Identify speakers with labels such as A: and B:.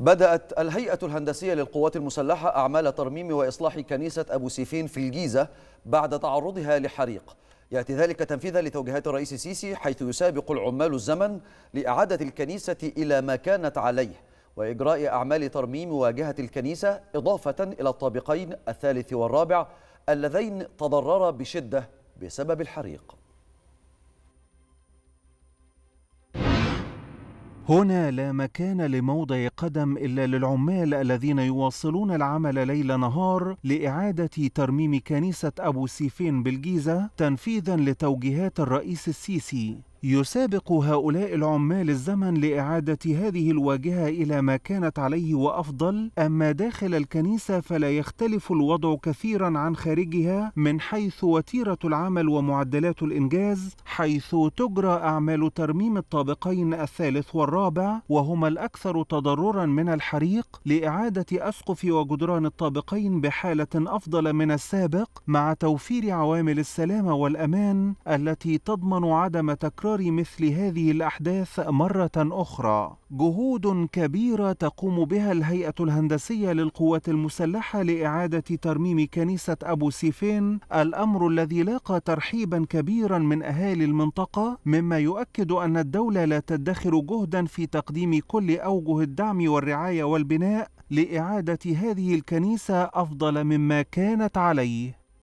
A: بدأت الهيئة الهندسية للقوات المسلحة أعمال ترميم وإصلاح كنيسة أبو سيفين في الجيزة بعد تعرضها لحريق يأتي ذلك تنفيذا لتوجيهات الرئيس السيسي حيث يسابق العمال الزمن لإعادة الكنيسة إلى ما كانت عليه وإجراء أعمال ترميم واجهة الكنيسة إضافة إلى الطابقين الثالث والرابع اللذين تضررا بشدة بسبب الحريق
B: هنا لا مكان لموضع قدم إلا للعمال الذين يواصلون العمل ليل نهار لإعادة ترميم كنيسة أبو سيفين بالجيزة تنفيذا لتوجيهات الرئيس السيسي يسابق هؤلاء العمال الزمن لإعادة هذه الواجهة إلى ما كانت عليه وأفضل، أما داخل الكنيسة فلا يختلف الوضع كثيرا عن خارجها من حيث وتيرة العمل ومعدلات الإنجاز، حيث تجرى أعمال ترميم الطابقين الثالث والرابع وهما الأكثر تضررا من الحريق لإعادة أسقف وجدران الطابقين بحالة أفضل من السابق مع توفير عوامل السلامة والأمان التي تضمن عدم تكرار تكرار مثل هذه الأحداث مرة أخرى جهود كبيرة تقوم بها الهيئة الهندسية للقوات المسلحة لإعادة ترميم كنيسة أبو سيفين الأمر الذي لاقى ترحيبا كبيرا من أهالي المنطقة مما يؤكد أن الدولة لا تدخر جهدا في تقديم كل أوجه الدعم والرعاية والبناء لإعادة هذه الكنيسة أفضل مما كانت عليه